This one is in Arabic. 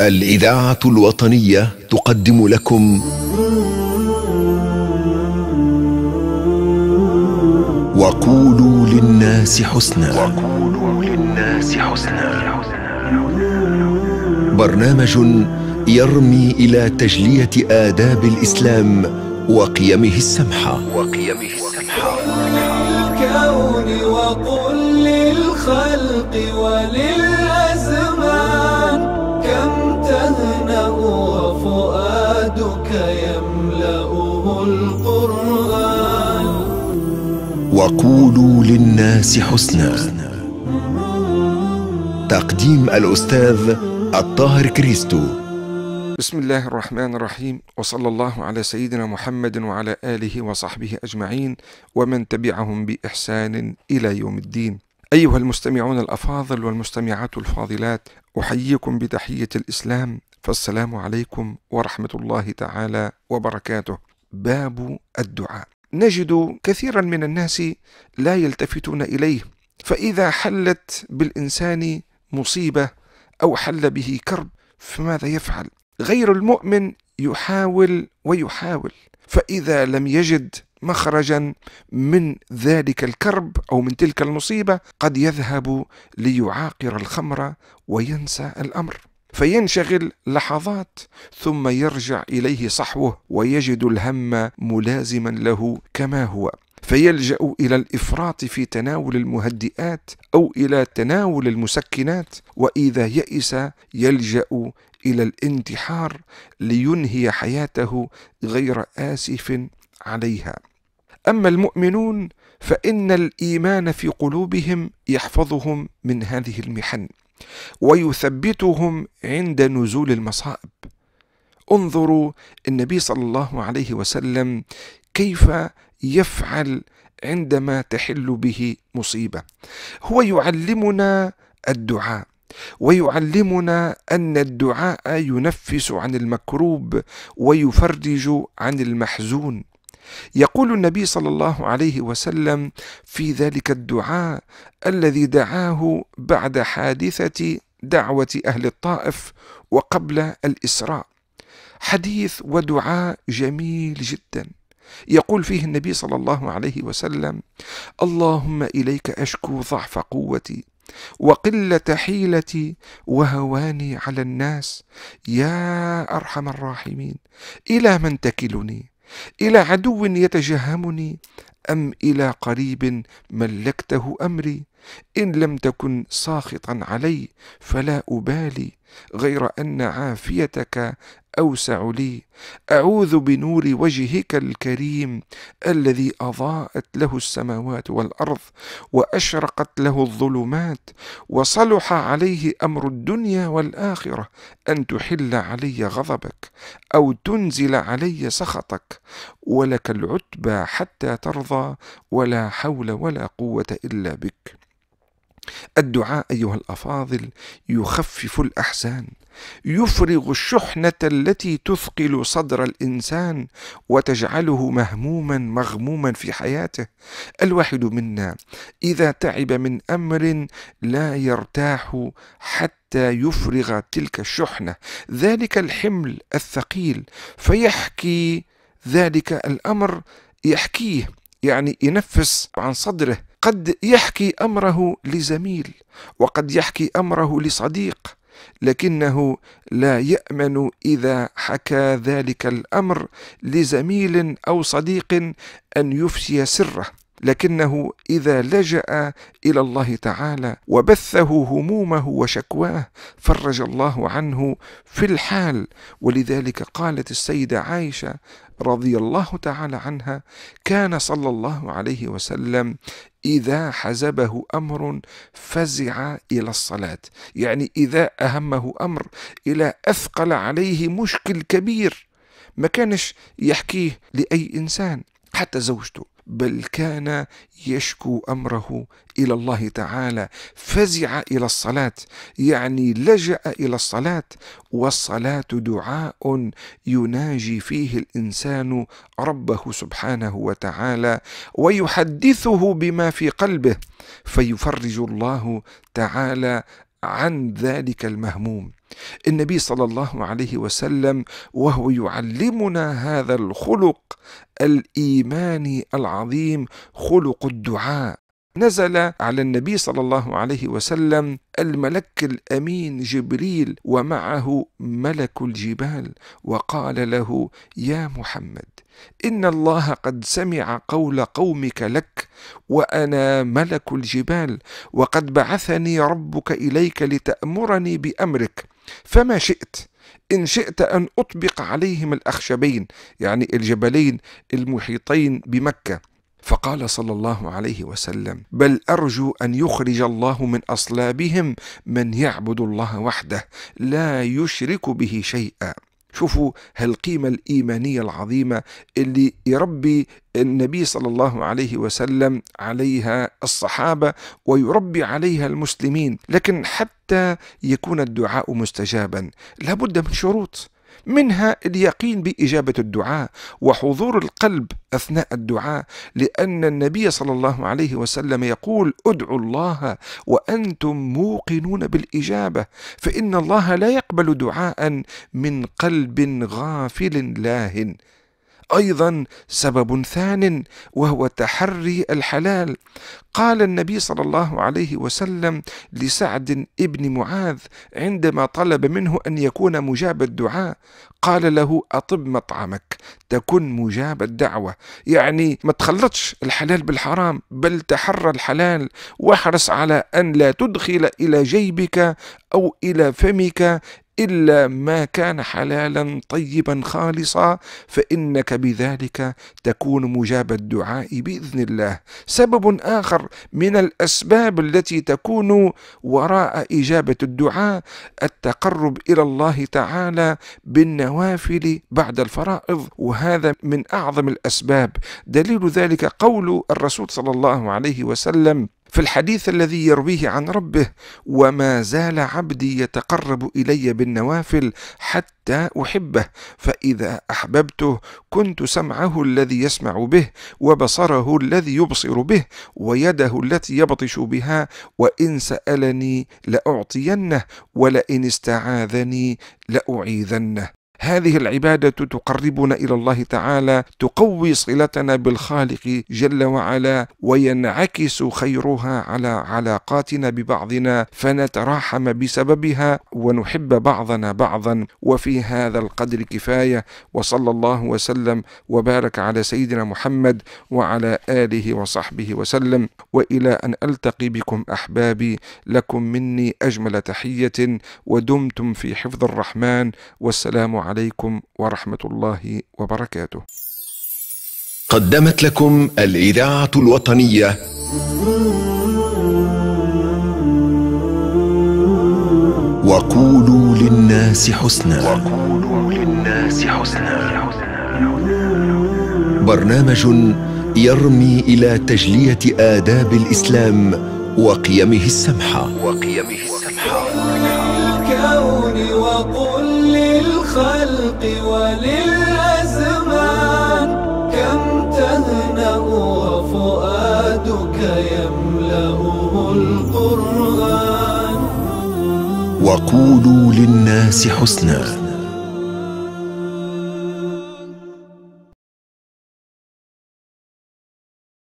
الإذاعة الوطنية تقدم لكم وقولوا للناس حسنا وقولوا للناس حسنا برنامج يرمي إلى تجلية آداب الإسلام وقيمه السمحة وقيمه السمحة الكون وقل للخلق ولل القرآن وقولوا للناس حسنا تقديم الأستاذ الطاهر كريستو بسم الله الرحمن الرحيم وصلى الله على سيدنا محمد وعلى آله وصحبه أجمعين ومن تبعهم بإحسان إلى يوم الدين أيها المستمعون الأفاضل والمستمعات الفاضلات أحييكم بتحية الإسلام فالسلام عليكم ورحمة الله تعالى وبركاته باب الدعاء نجد كثيرا من الناس لا يلتفتون اليه فاذا حلت بالانسان مصيبه او حل به كرب فماذا يفعل غير المؤمن يحاول ويحاول فاذا لم يجد مخرجا من ذلك الكرب او من تلك المصيبه قد يذهب ليعاقر الخمر وينسى الامر فينشغل لحظات ثم يرجع اليه صحوه ويجد الهم ملازما له كما هو فيلجا الى الافراط في تناول المهدئات او الى تناول المسكنات واذا يئس يلجا الى الانتحار لينهي حياته غير اسف عليها اما المؤمنون فان الايمان في قلوبهم يحفظهم من هذه المحن ويثبتهم عند نزول المصائب انظروا النبي صلى الله عليه وسلم كيف يفعل عندما تحل به مصيبه هو يعلمنا الدعاء ويعلمنا ان الدعاء ينفس عن المكروب ويفرج عن المحزون يقول النبي صلى الله عليه وسلم في ذلك الدعاء الذي دعاه بعد حادثه دعوه اهل الطائف وقبل الاسراء حديث ودعاء جميل جدا يقول فيه النبي صلى الله عليه وسلم اللهم اليك اشكو ضعف قوتي وقله حيلتي وهواني على الناس يا ارحم الراحمين الى من تكلني الى عدو يتجهمني ام الى قريب ملكته امري ان لم تكن ساخطا علي فلا ابالي غير ان عافيتك اوسع لي اعوذ بنور وجهك الكريم الذي اضاءت له السماوات والارض واشرقت له الظلمات وصلح عليه امر الدنيا والاخره ان تحل علي غضبك او تنزل علي سخطك ولك العتبى حتى ترضى ولا حول ولا قوه الا بك الدعاء ايها الافاضل يخفف الاحزان يفرغ الشحنه التي تثقل صدر الانسان وتجعله مهموما مغموما في حياته الواحد منا اذا تعب من امر لا يرتاح حتى يفرغ تلك الشحنه ذلك الحمل الثقيل فيحكي ذلك الامر يحكيه يعني ينفس عن صدره قد يحكي امره لزميل وقد يحكي امره لصديق لكنه لا يامن اذا حكى ذلك الامر لزميل او صديق ان يفشي سره لكنه اذا لجا الى الله تعالى وبثه همومه وشكواه فرج الله عنه في الحال ولذلك قالت السيده عائشه رضي الله تعالى عنها كان صلى الله عليه وسلم اذا حزبه امر فزع الى الصلاه يعني اذا اهمه امر الى اثقل عليه مشكل كبير ما كانش يحكيه لاي انسان حتى زوجته بل كان يشكو امره الى الله تعالى فزع الى الصلاه يعني لجا الى الصلاه والصلاه دعاء يناجي فيه الانسان ربه سبحانه وتعالى ويحدثه بما في قلبه فيفرج الله تعالى عن ذلك المهموم النبي صلى الله عليه وسلم وهو يعلمنا هذا الخلق الايماني العظيم خلق الدعاء نزل على النبي صلى الله عليه وسلم الملك الامين جبريل ومعه ملك الجبال وقال له يا محمد إن الله قد سمع قول قومك لك وأنا ملك الجبال وقد بعثني ربك إليك لتأمرني بأمرك فما شئت إن شئت أن أطبق عليهم الأخشبين يعني الجبلين المحيطين بمكة فقال صلى الله عليه وسلم بل أرجو أن يخرج الله من أصلابهم من يعبد الله وحده لا يشرك به شيئا شوفوا هالقيمة الإيمانية العظيمة اللي يربي النبي صلى الله عليه وسلم عليها الصحابة ويربي عليها المسلمين لكن حتى يكون الدعاء مستجابا لابد من شروط منها اليقين باجابه الدعاء وحضور القلب اثناء الدعاء لان النبي صلى الله عليه وسلم يقول ادعوا الله وانتم موقنون بالاجابه فان الله لا يقبل دعاء من قلب غافل لاهٍ ايضا سبب ثان وهو تحري الحلال قال النبي صلى الله عليه وسلم لسعد ابن معاذ عندما طلب منه ان يكون مجاب الدعاء قال له اطب مطعمك تكن مجاب الدعوه يعني ما تخلطش الحلال بالحرام بل تحرى الحلال واحرص على ان لا تدخل الى جيبك او الى فمك إلا ما كان حلالا طيبا خالصا فإنك بذلك تكون مجاب الدعاء بإذن الله سبب آخر من الأسباب التي تكون وراء إجابة الدعاء التقرب إلى الله تعالى بالنوافل بعد الفرائض وهذا من أعظم الأسباب دليل ذلك قول الرسول صلى الله عليه وسلم في الحديث الذي يرويه عن ربه وما زال عبدي يتقرب الي بالنوافل حتى احبه فاذا احببته كنت سمعه الذي يسمع به وبصره الذي يبصر به ويده التي يبطش بها وان سالني لاعطينه ولئن استعاذني لاعيذنه هذه العبادة تقربنا إلى الله تعالى تقوي صلتنا بالخالق جل وعلا وينعكس خيرها على علاقاتنا ببعضنا فنتراحم بسببها ونحب بعضنا بعضا وفي هذا القدر كفاية وصلى الله وسلم وبارك على سيدنا محمد وعلى آله وصحبه وسلم وإلى أن ألتقي بكم أحبابي لكم مني أجمل تحية ودمتم في حفظ الرحمن والسلام عليكم عليكم ورحمة الله وبركاته. قدمت لكم الإذاعة الوطنية وقولوا للناس حسنا وقولوا للناس حسنا برنامج يرمي إلى تجلية آداب الإسلام وقيمه السمحة وقيمه السمحة الكون وقوله للخلق وللأزمان كم تهنأ وفؤادك يملأه القرآن وقولوا للناس حسناً